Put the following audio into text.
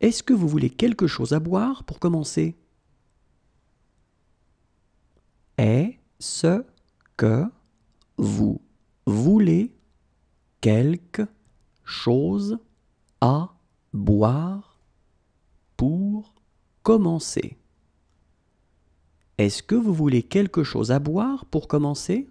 Est-ce que vous voulez quelque chose à boire pour commencer Est-ce que vous voulez quelque chose à boire pour commencer Est-ce que vous voulez quelque chose à boire pour commencer